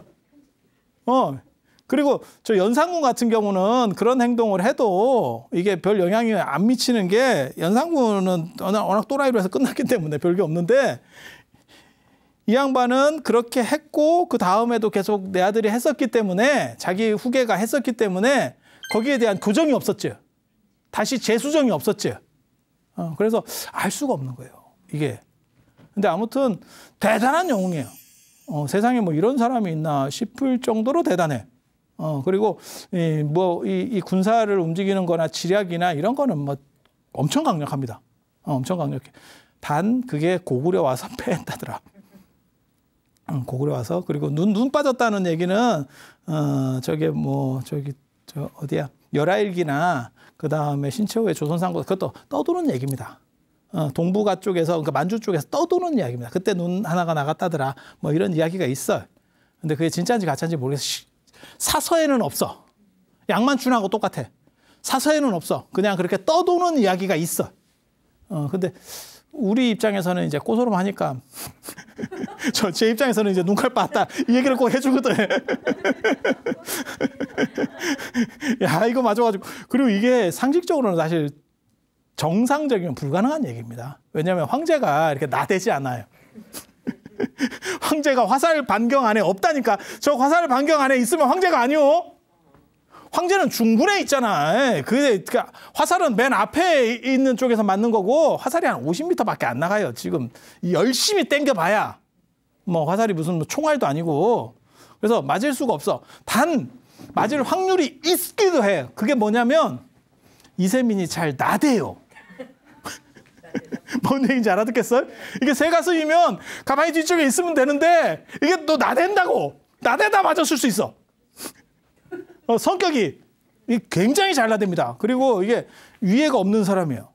어. 그리고 저 연산군 같은 경우는 그런 행동을 해도 이게 별 영향이 안 미치는 게 연산군은 워낙, 워낙 또라이로 해서 끝났기 때문에 별게 없는데 이 양반은 그렇게 했고 그 다음에도 계속 내 아들이 했었기 때문에 자기 후계가 했었기 때문에 거기에 대한 교정이 없었죠. 다시 재수정이 없었죠. 어, 그래서 알 수가 없는 거예요. 이게 근데 아무튼 대단한 영웅이에요. 어, 세상에 뭐 이런 사람이 있나 싶을 정도로 대단해. 어, 그리고 이, 뭐, 이, 이 군사를 움직이는 거나 지략이나 이런 거는 뭐 엄청 강력합니다. 어, 엄청 강력해. 단 그게 고구려 와서 패했다더라. 어, 고구려 와서 그리고 눈눈 빠졌다는 얘기는 어 저게 뭐 저기 저 어디야 열하일기나 그 다음에 신채호의 조선상고 그것도 떠도는 얘기입니다. 어, 동북아 쪽에서 그러니까 만주 쪽에서 떠도는 이야기입니다. 그때 눈 하나가 나갔다더라. 뭐 이런 이야기가 있어. 근데 그게 진짜인지 가짜인지 모르겠어. 사서에는 없어. 양만춘하고 똑같아. 사서에는 없어. 그냥 그렇게 떠도는 이야기가 있어. 어, 근데 우리 입장에서는 이제 꼬소름 하니까 저 제 입장에서는 이제 눈깔 빠았다 이 얘기를 꼭 해주거든. 야 이거 맞아가지고 그리고 이게 상식적으로는 사실 정상적이면 불가능한 얘기입니다. 왜냐하면 황제가 이렇게 나대지 않아요. 황제가 화살 반경 안에 없다니까 저 화살 반경 안에 있으면 황제가 아니오. 황제는 중군에 있잖아. 예, 그 그러니까 화살은 맨 앞에 있는 쪽에서 맞는 거고 화살이 한 50m밖에 안 나가요. 지금 열심히 땡겨봐야 뭐 화살이 무슨 뭐 총알도 아니고 그래서 맞을 수가 없어. 단 맞을 확률이 있기도 해. 그게 뭐냐면 이세민이 잘 나대요. 뭔 얘기인지 알아듣겠어요? 이게 새 가슴이면 가만히 뒤쪽에 있으면 되는데 이게 또 나댄다고 나대다 맞았을 수 있어. 어, 성격이 굉장히 잘 나댑니다. 그리고 이게 위해가 없는 사람이에요.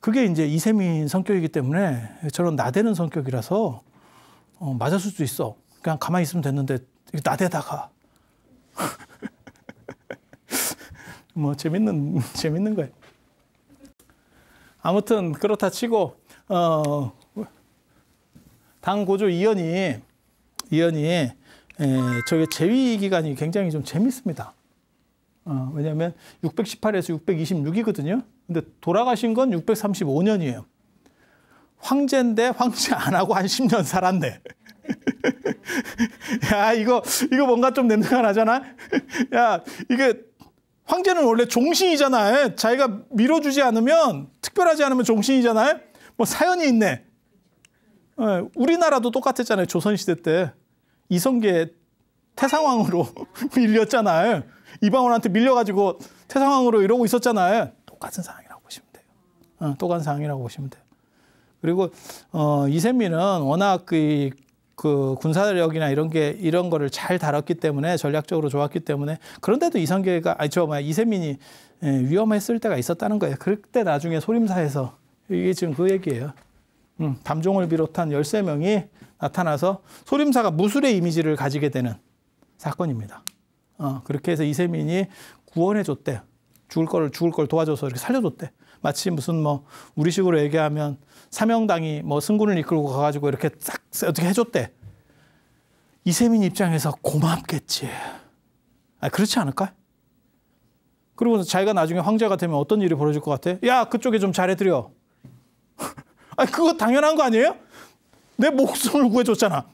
그게 이제 이세민 성격이기 때문에 저런 나대는 성격이라서 어, 맞았을 수도 있어. 그냥 가만히 있으면 됐는데 나대다가 뭐 재밌는 재밌는 거예요. 아무튼 그렇다 치고 어, 당 고조 이연이 이연이 에, 저게 재위 기간이 굉장히 좀 재밌습니다. 어, 왜냐하면 618에서 626이거든요. 근데 돌아가신 건 635년이에요. 황제인데 황제 안 하고 한 10년 살았네. 야, 이거, 이거 뭔가 좀 냄새가 나잖아? 야, 이게 황제는 원래 종신이잖아요. 자기가 밀어주지 않으면 특별하지 않으면 종신이잖아요. 뭐 사연이 있네. 예, 우리나라도 똑같았잖아요. 조선시대 때 이성계 태상왕으로 밀렸잖아요. 이방원한테 밀려가지고 태상왕으로 이러고 있었잖아요. 똑같은 상황이라고 보시면 돼요. 어, 똑같은 상황이라고 보시면 돼요. 그리고 어, 이세미는 워낙 그그 군사력이나 이런 게 이런 거를 잘 다뤘기 때문에 전략적으로 좋았기 때문에 그런데도 이성계가 아니 저 뭐야 이세민이 예, 위험했을 때가 있었다는 거예요. 그때 나중에 소림사에서 이게 지금 그 얘기예요. 음, 담종을 비롯한 1 3 명이 나타나서 소림사가 무술의 이미지를 가지게 되는 사건입니다. 어, 그렇게 해서 이세민이 구원해 줬대. 죽을 걸 죽을 걸 도와줘서 이렇게 살려줬대. 마치 무슨 뭐 우리식으로 얘기하면 사명당이뭐 승군을 이끌고 가가지고 이렇게 싹 어떻게 해줬대. 이세민 입장에서 고맙겠지. 아, 그렇지 않을까? 그리고 자기가 나중에 황제가 되면 어떤 일이 벌어질 것 같아? 야, 그쪽에 좀 잘해드려. 아, 그거 당연한 거 아니에요? 내 목숨을 구해줬잖아.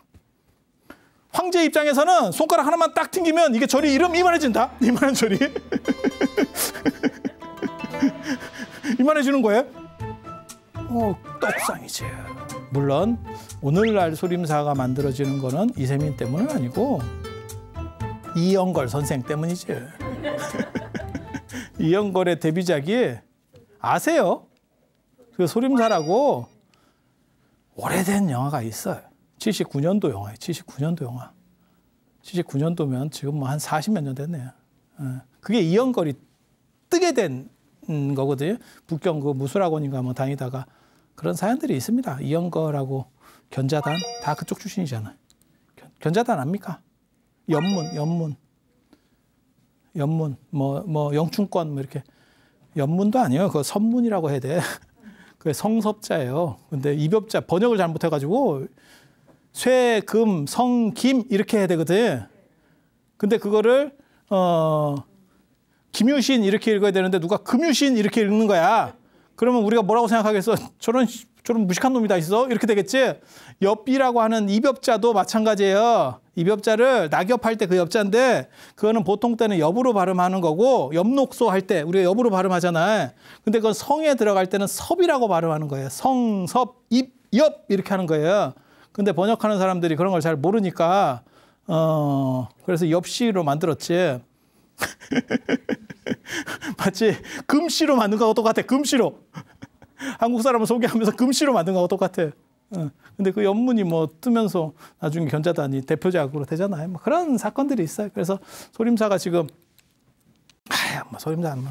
황제 입장에서는 손가락 하나만 딱 튕기면 이게 저리 이름 이만해진다. 이만한 절이. 이만해지는 거예요. 어, 떡상이지. 물론 오늘날 소림사가 만들어지는 거는 이세민 때문은 아니고 이영걸 선생 때문이지. 이영걸의 데뷔작이 아세요? 그 소림사라고 오래된 영화가 있어요. 79년도 영화예요. 79년도 영화. 79년도면 지금 뭐 한 40몇 년 됐네요. 예. 그게 이영걸이 뜨게 된 음, 거거든요. 북경 그 무술학원인가 뭐 다니다가 그런 사연들이 있습니다. 이영거라고 견자단 다 그쪽 출신이잖아요. 견자단 압니까? 연문, 연문, 연문, 뭐, 뭐, 영춘권, 뭐, 이렇게. 연문도 아니에요. 그 선문이라고 해야 돼. 그 성섭자예요. 근데 입엽자, 번역을 잘못해가지고, 쇠, 금, 성, 김, 이렇게 해야 되거든. 근데 그거를, 어, 김유신 이렇게 읽어야 되는데 누가 금유신 이렇게 읽는 거야. 그러면 우리가 뭐라고 생각하겠어? 저런 저런 무식한 놈이 다 있어? 이렇게 되겠지? 엽비라고 하는 입엽자도 마찬가지예요. 입엽자를 낙엽할 때 그 엽자인데 그거는 보통 때는 엽으로 발음하는 거고 엽록소 할 때 우리가 엽으로 발음하잖아. 요 근데 그건 성에 들어갈 때는 섭이라고 발음하는 거예요. 성, 섭, 입, 엽 이렇게 하는 거예요. 근데 번역하는 사람들이 그런 걸 잘 모르니까 어 그래서 엽시로 만들었지. 마치 금씨로 만든 거하고 똑같아. 금씨로. 한국 사람을 소개하면서 금씨로 만든 거하고 똑같아. 어. 근데 그 연문이 뭐 뜨면서 나중에 견자단이 대표작으로 되잖아요. 뭐 그런 사건들이 있어요. 그래서 소림사가 지금 아야 뭐 소림사 뭐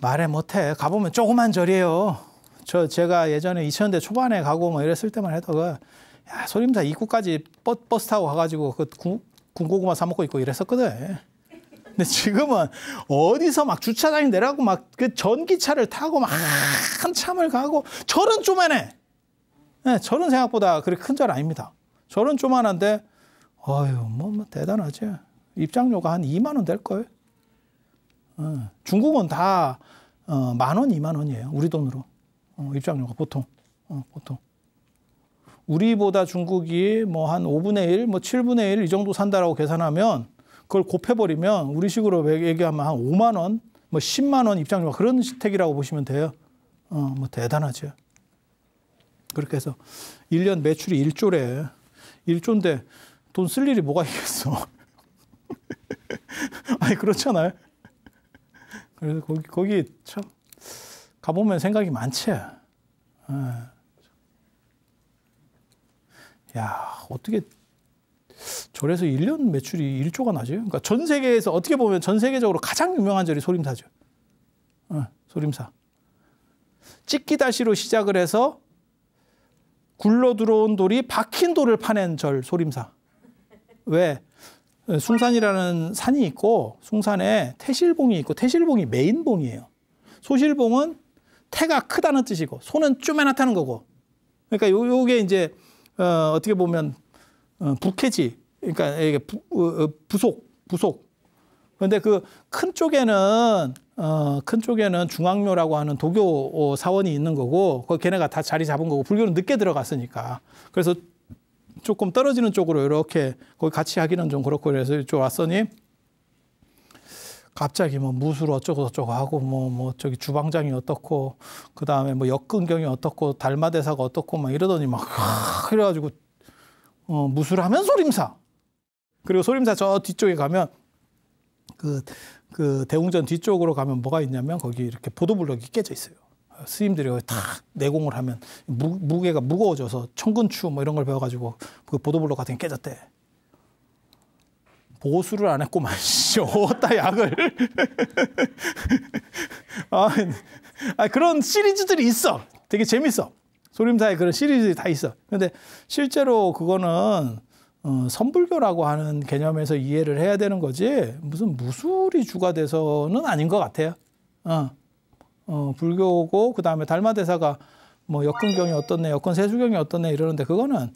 말해 못해. 가보면 조그만 절이에요. 저 제가 예전에 2000년대 초반에 가고 뭐 이랬을 때만 해도 그 야, 소림사 입구까지 버, 버스 타고 가가지고 그 구, 군고구마 사 먹고 있고 이랬었거든. 근데 지금은 어디서 막주차장이 내라고 막 그 전기차를 타고 막 한참을 가고 저은 쪼매네. 네, 절은 생각보다 그렇게 큰 절 아닙니다. 절은 쪼만한데 어휴 뭐, 뭐 대단하지. 입장료가 한 2만 원 될거예 어, 중국은 다만 어, 원, 2만 원이에요. 우리 돈으로. 어, 입장료가 보통. 어, 보통. 우리보다 중국이 뭐 한 5분의 1, 뭐 7분의 1이 뭐 정도 산다라고 계산하면 그걸 곱해버리면 우리 식으로 얘기하면 한 5만 원, 뭐 10만 원 입장료 그런 주택이라고 보시면 돼요. 어, 뭐 대단하죠. 그렇게 해서 1년 매출이 1조래. 1조인데 돈 쓸 일이 뭐가 있겠어. 아니, 그렇잖아요. 그래서 거기, 거기 참, 가보면 생각이 많지. 어. 야, 어떻게 절에서 1년 매출이 1조가 나죠. 그러니까 전 세계에서 어떻게 보면 전 세계적으로 가장 유명한 절이 소림사죠. 어, 소림사. 찍기다시로 시작을 해서 굴러 들어온 돌이 박힌 돌을 파낸 절 소림사. 왜? 숭산이라는 산이 있고 숭산에 태실봉이 있고 태실봉이 메인봉이에요. 소실봉은 태가 크다는 뜻이고 소는 쪼매나타는 거고. 그러니까 요, 게 이제 어, 어떻게 보면 북해지 어, 그러니까 이게 부, 어, 어, 속 부속 그런데 그 큰 쪽에는 어, 큰 쪽에는 중앙묘라고 하는 도교 사원이 있는 거고 그 걔네가 다 자리 잡은 거고 불교는 늦게 들어갔으니까 그래서 조금 떨어지는 쪽으로 이렇게 거기 같이 하기는 좀 그렇고 그래서 이쪽 왔으니 갑자기 뭐 무술 어쩌고 저쩌고 하고 뭐뭐 뭐 저기 주방장이 어떻고 그 다음에 뭐 역근경이 어떻고 달마대사가 어떻고 막 이러더니 막 그래가지고 어, 무술하면 소림사. 그리고 소림사 저 뒤쪽에 가면 그, 그 대웅전 뒤쪽으로 가면 뭐가 있냐면 거기 이렇게 보도블럭이 깨져 있어요. 스님들이 다 내공을 하면 무, 무게가 무거워져서 청근추 뭐 이런 걸 배워가지고 그보도블록 같은 게 깨졌대. 보수를 안 했고만 씨어따 약을 아, 그런 시리즈들이 있어 되게 재밌어 소림사의 그런 시리즈들이 다 있어. 그런데 실제로 그거는 어, 선불교라고 하는 개념에서 이해를 해야 되는 거지 무슨 무술이 주가 돼서는 아닌 것 같아요. 어, 어 불교고 그 다음에 달마대사가 뭐 역근경이 어떻네, 역근 세수경이 어떻네 이러는데 그거는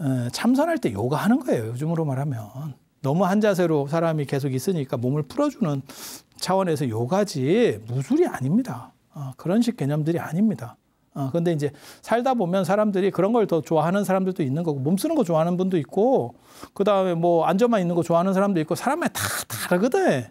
에, 참선할 때 요가하는 거예요. 요즘으로 말하면 너무 한 자세로 사람이 계속 있으니까 몸을 풀어주는 차원에서 요가지 무술이 아닙니다. 어, 그런 식 개념들이 아닙니다. 어, 근데 이제 살다 보면 사람들이 그런 걸 더 좋아하는 사람들도 있는 거고 몸 쓰는 거 좋아하는 분도 있고 그 다음에 뭐안전만 있는 거 좋아하는 사람도 있고 사람마다 다 다르거든.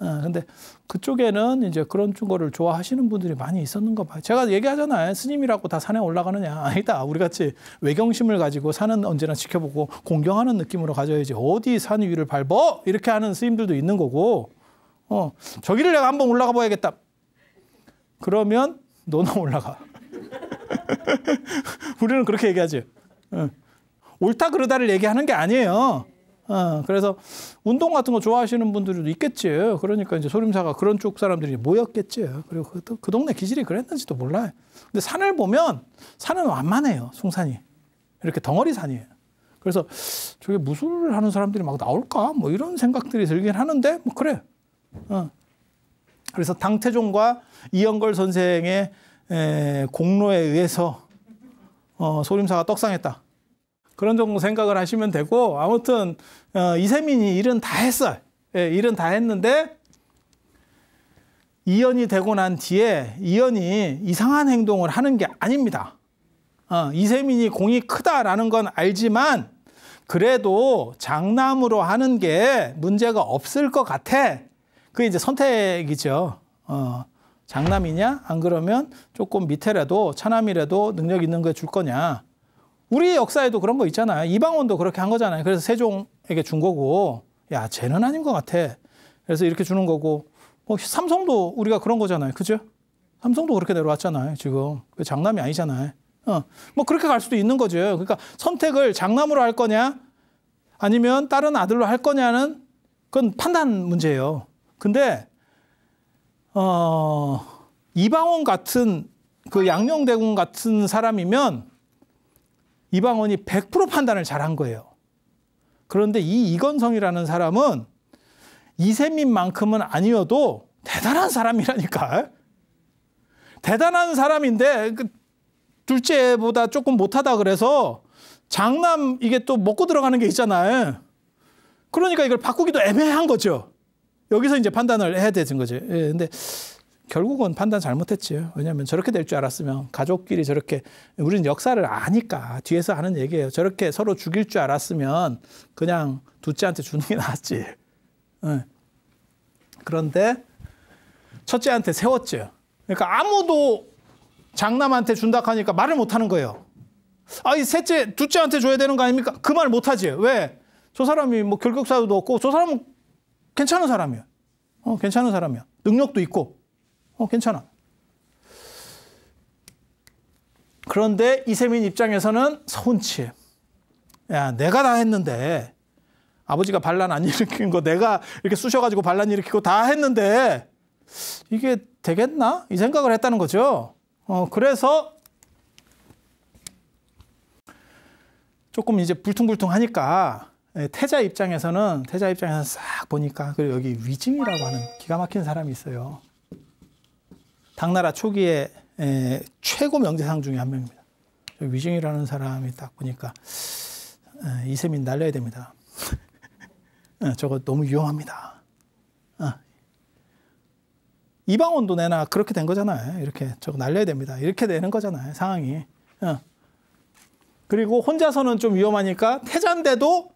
어, 근데 그쪽에는 이제 그런 거를 좋아하시는 분들이 많이 있었는가 봐요. 제가 얘기하잖아요. 스님이라고 다 산에 올라가느냐. 아니다. 우리 같이 외경심을 가지고 산은 언제나 지켜보고 공경하는 느낌으로 가져야지. 어디 산 위를 밟어? 이렇게 하는 스님들도 있는 거고, 어, 저기를 내가 한번 올라가 봐야겠다. 그러면 너나 올라가. 우리는 그렇게 얘기하지. 응. 옳다 그러다를 얘기하는 게 아니에요. 어, 그래서 운동 같은 거 좋아하시는 분들도 있겠지. 그러니까 이제 소림사가 그런 쪽 사람들이 모였겠지. 그리고 그, 그 동네 기질이 그랬는지도 몰라요. 근데 산을 보면 산은 완만해요. 송산이. 이렇게 덩어리 산이에요. 그래서 저게 무술을 하는 사람들이 막 나올까? 뭐 이런 생각들이 들긴 하는데 뭐 그래. 어. 그래서 당태종과 이영걸 선생의 공로에 의해서 어, 소림사가 떡상했다. 그런 정도 생각을 하시면 되고 아무튼 어, 이세민이 일은 다 했어요. 예, 일은 다 했는데 이연이 되고 난 뒤에 이연이 이상한 행동을 하는 게 아닙니다. 어, 이세민이 공이 크다라는 건 알지만 그래도 장남으로 하는 게 문제가 없을 것 같아. 그게 이제 선택이죠. 어. 장남이냐? 안 그러면 조금 밑에라도 차남이라도 능력 있는 거 줄 거냐? 우리 역사에도 그런 거 있잖아요. 이방원도 그렇게 한 거잖아요. 그래서 세종에게 준 거고, 야, 쟤는 아닌 것 같아. 그래서 이렇게 주는 거고, 뭐 삼성도 우리가 그런 거잖아요. 그죠? 삼성도 그렇게 내려왔잖아요. 지금. 그 장남이 아니잖아요. 어. 뭐 그렇게 갈 수도 있는 거죠. 그러니까 선택을 장남으로 할 거냐, 아니면 다른 아들로 할 거냐는 그건 판단 문제예요. 근데 어, 이방원 같은 그 양명대군 같은 사람이면 이방원이 100% 판단을 잘한 거예요. 그런데 이 이건성이라는 사람은 이세민만큼은 아니어도 대단한 사람이라니까. 대단한 사람인데 그 둘째보다 조금 못하다 그래서 장남 이게 또 먹고 들어가는 게 있잖아요. 그러니까 이걸 바꾸기도 애매한 거죠. 여기서 이제 판단을 해야 되는 거죠. 예, 근데 결국은 판단 잘못했지요. 왜냐하면 저렇게 될 줄 알았으면 가족끼리 저렇게 우리는 역사를 아니까 뒤에서 하는 얘기예요. 저렇게 서로 죽일 줄 알았으면 그냥 둘째한테 주는 게 낫지. 예. 그런데 첫째한테 세웠죠. 그러니까 아무도 장남한테 준다 하니까 말을 못 하는 거예요. 아이 셋째, 둘째한테 줘야 되는 거 아닙니까? 그 말못 하지. 왜? 저 사람이 뭐 결격사유도 없고 저 사람은 괜찮은 사람이야. 어, 괜찮은 사람이야. 능력도 있고. 어, 괜찮아. 그런데 이세민 입장에서는 서운치 야, 내가 다 했는데 아버지가 반란 안 일으킨 거 내가 이렇게 쑤셔가지고 반란 일으키고 다 했는데 이게 되겠나? 이 생각을 했다는 거죠. 어, 그래서 조금 이제 불퉁불퉁 하니까 예, 태자 입장에서는 태자 입장에서 싹 보니까 그리고 여기 위증이라고 하는 기가 막힌 사람이 있어요. 당나라 초기에 에, 예, 최고 명제상 중에 한 명입니다. 위증이라는 사람이 딱 보니까 에, 예, 이세민 날려야 됩니다. 에, 저거 너무 위험합니다. 아. 이방원도 내나 그렇게 된 거잖아요. 이렇게 저거 날려야 됩니다. 이렇게 되는 거잖아요. 상황이. 어. 그리고 혼자서는 좀 위험하니까 태잔데도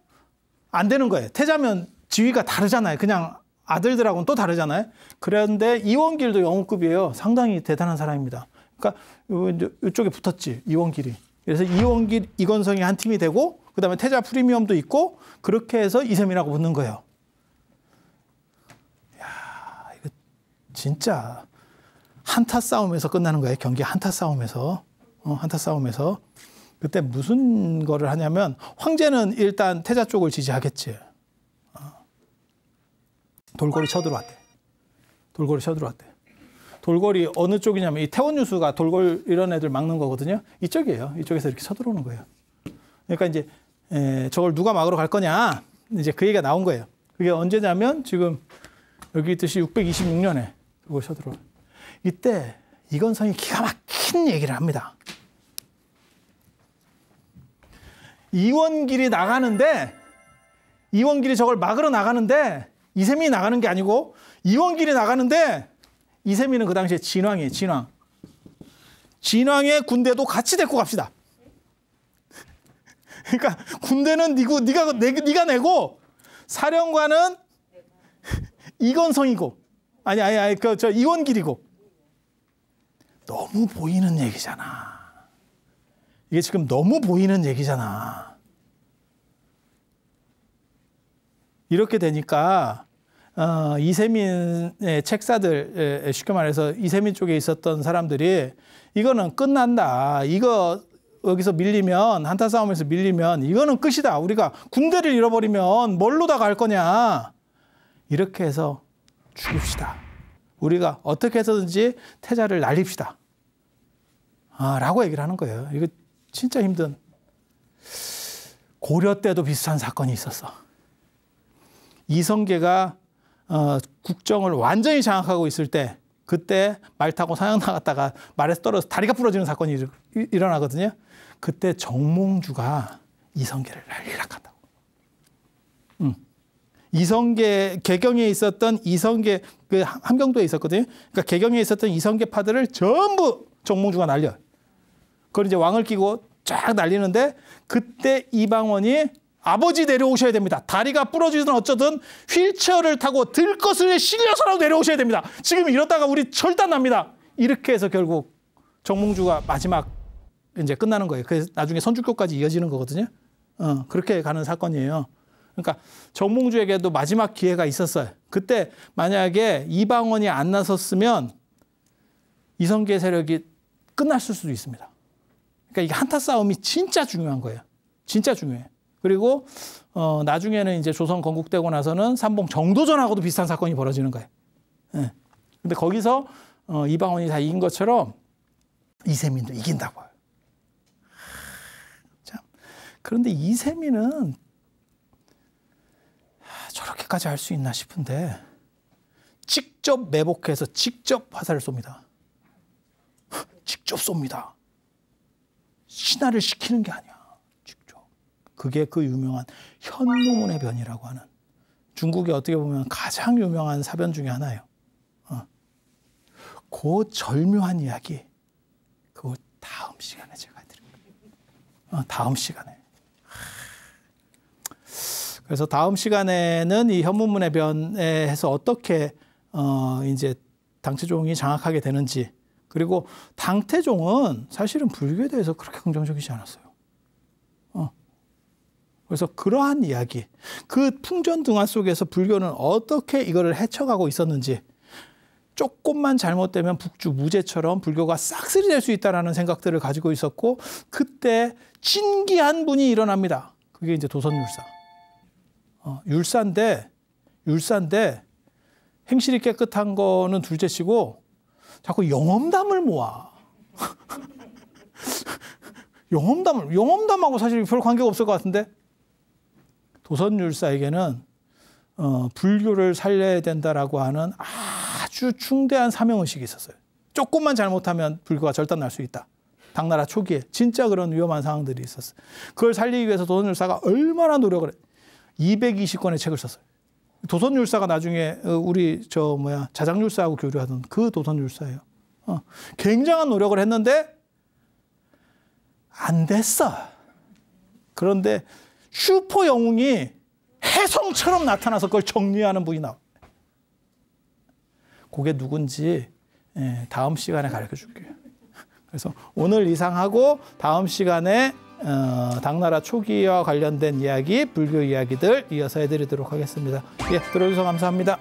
안 되는 거예요. 태자면 지위가 다르잖아요. 그냥 아들들하고는 또 다르잖아요. 그런데 이원길도 영웅급이에요. 상당히 대단한 사람입니다. 그러니까 이쪽에 붙었지 이원길이. 그래서 이원길 이건성이 한 팀이 되고 그다음에 태자 프리미엄도 있고 그렇게 해서 이셈이라고 붙는 거예요. 야, 이거 진짜 한타 싸움에서 끝나는 거예요. 경기 한타 싸움에서 어, 한타 싸움에서. 그때 무슨 거를 하냐면 황제는 일단 태자 쪽을 지지하겠지. 어. 돌고리 쳐들어왔대. 돌고리 쳐들어왔대. 돌고리 어느 쪽이냐면 이 태원유수가 돌골 이런 애들 막는 거거든요. 이쪽이에요. 이쪽에서 이렇게 쳐들어오는 거예요. 그러니까 이제 에, 저걸 누가 막으러 갈 거냐 이제 그 얘기가 나온 거예요. 그게 언제냐면 지금 여기 있듯이 626년에 그걸 쳐들어. 이때 이건성이 기가 막힌 얘기를 합니다. 이원길이 나가는데 이원길이 저걸 막으러 나가는데 이세민이 나가는 게 아니고 이원길이 나가는데 이세민은 그 당시에 진왕이에요. 진왕. 진왕의 군대도 같이 데리고 갑시다. 그러니까 군대는 니고 니가 내, 네가 내고 사령관은 이건성이고 아니 아니 아니 그 저 이원길이고 너무 보이는 얘기잖아. 이게 지금 너무 보이는 얘기잖아. 이렇게 되니까 어, 이세민의 책사들 쉽게 말해서 이세민 쪽에 있었던 사람들이 이거는 끝난다. 이거 여기서 밀리면 한타 싸움에서 밀리면 이거는 끝이다. 우리가 군대를 잃어버리면 뭘로 다 갈 거냐. 이렇게 해서 죽입시다. 우리가 어떻게 해서든지 태자를 날립시다. 아, 라고 얘기를 하는 거예요. 이거 진짜 힘든 고려 때도 비슷한 사건이 있었어. 이성계가 어, 국정을 완전히 장악하고 있을 때 그때 말 타고 사냥 나갔다가 말에서 떨어져 다리가 부러지는 사건이 일, 어나거든요 그때 정몽주가 이성계를 날리락한다고. 음. 이성계 개경에 있었던 이성계 그 함경도에 있었거든요. 그러니까 개경에 있었던 이성계 파들을 전부 정몽주가 날려. 그걸 이제 왕을 끼고 쫙 날리는데 그때 이방원이 아버지 내려오셔야 됩니다. 다리가 부러지든 어쩌든 휠체어를 타고 들것을 실려서라도 내려오셔야 됩니다. 지금 이러다가 우리 철단 납니다. 이렇게 해서 결국 정몽주가 마지막 이제 끝나는 거예요. 그래서 나중에 선주교까지 이어지는 거거든요. 어, 그렇게 가는 사건이에요. 그러니까 정몽주에게도 마지막 기회가 있었어요. 그때 만약에 이방원이 안 나섰으면 이성계 세력이 끝났을 수도 있습니다. 그러니까 이게 한타 싸움이 진짜 중요한 거예요. 진짜 중요해. 그리고 어 나중에는 이제 조선 건국되고 나서는 삼봉 정도전하고도 비슷한 사건이 벌어지는 거예요. 예. 근데 거기서 어 이방원이 다 이긴 것처럼 이세민도 이긴다고 참. 그런데 이세민은 저렇게까지 할 수 있나 싶은데 직접 매복해서 직접 화살을 쏩니다. 직접 쏩니다. 신화를 시키는 게 아니야. 직접. 그게 그 유명한 현무문의 변이라고 하는 중국의 어떻게 보면 가장 유명한 사변 중에 하나예요. 어. 그 절묘한 이야기. 그 다음 시간에 제가 드릴게요. 어, 다음 시간에. 그래서 다음 시간에는 이 현문문의 변에 해서 어떻게 어 이제 당체종이 장악하게 되는지 그리고 당태종은 사실은 불교에 대해서 그렇게 긍정적이지 않았어요. 어. 그래서 그러한 이야기, 그 풍전등화 속에서 불교는 어떻게 이거를 헤쳐가고 있었는지 조금만 잘못되면 북주 무제처럼 불교가 싹쓸이 될 수 있다라는 생각들을 가지고 있었고 그때 신기한 분이 일어납니다. 그게 이제 도선율사. 어, 율사인데 율사인데 행실이 깨끗한 거는 둘째치고 자꾸 영험담을 모아. 영험담을, 영험담하고 사실 별 관계가 없을 것 같은데? 도선율사에게는, 어, 불교를 살려야 된다라고 하는 아주 충대한 사명의식이 있었어요. 조금만 잘못하면 불교가 절단날 수 있다. 당나라 초기에 진짜 그런 위험한 상황들이 있었어요. 그걸 살리기 위해서 도선율사가 얼마나 노력을 해. 220권의 책을 썼어요. 도선율사가 나중에 어, 우리 저 뭐야 자장율사하고 교류하던 그 도선율사예요. 어, 굉장한 노력을 했는데 안 됐어. 그런데 슈퍼 영웅이 해성처럼 나타나서 그걸 정리하는 분이 나와. 그게 누군지 예, 다음 시간에 가르쳐 줄게요. 그래서 오늘 이상하고 다음 시간에 어, 당나라 초기와 관련된 이야기, 불교 이야기들 이어서 해드리도록 하겠습니다. 예, 들어주셔서 감사합니다.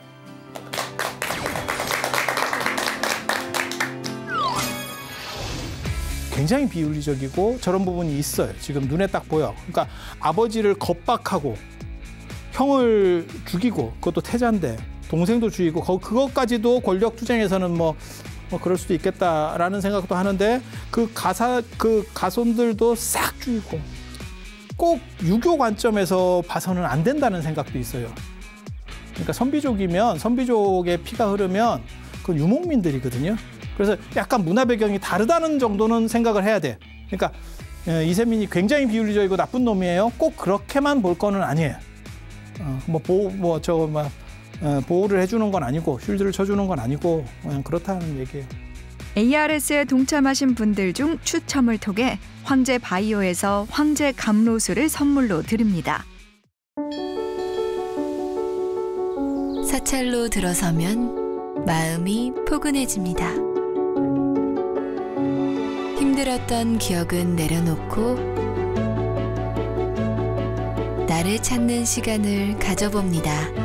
굉장히 비윤리적이고 저런 부분이 있어요. 지금 눈에 딱 보여. 그러니까 아버지를 겁박하고 형을 죽이고 그것도 태자인데 동생도 죽이고 그것까지도 권력 투쟁에서는 뭐뭐 그럴 수도 있겠다라는 생각도 하는데 그 가사 그 가손들도 싹죽이고꼭 유교 관점에서 봐서는 안 된다는 생각도 있어요. 그러니까 선비족이면 선비족의 피가 흐르면 그 유목민들이거든요. 그래서 약간 문화 배경이 다르다는 정도는 생각을 해야 돼. 그러니까 예, 이세민이 굉장히 비윤리적이고 나쁜 놈이에요. 꼭 그렇게만 볼 거는 아니에요. 어, 뭐, 보, 뭐, 저, 막, 뭐 어, 보호를 해주는 건 아니고 쉴드를 쳐주는 건 아니고 그냥 그렇다는 얘기예요. ARS에 동참하신 분들 중 추첨을 통해 황제 바이오에서 황제 감로수를 선물로 드립니다. 사찰로 들어서면 마음이 포근해집니다. 힘들었던 기억은 내려놓고 나를 찾는 시간을 가져봅니다.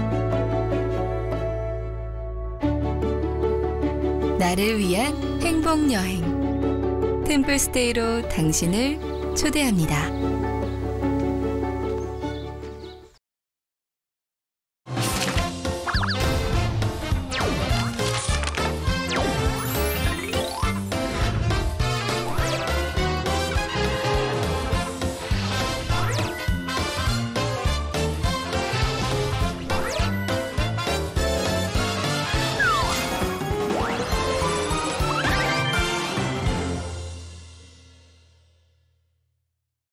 나를 위한 행복 여행. 템플스테이로 당신을 초대합니다.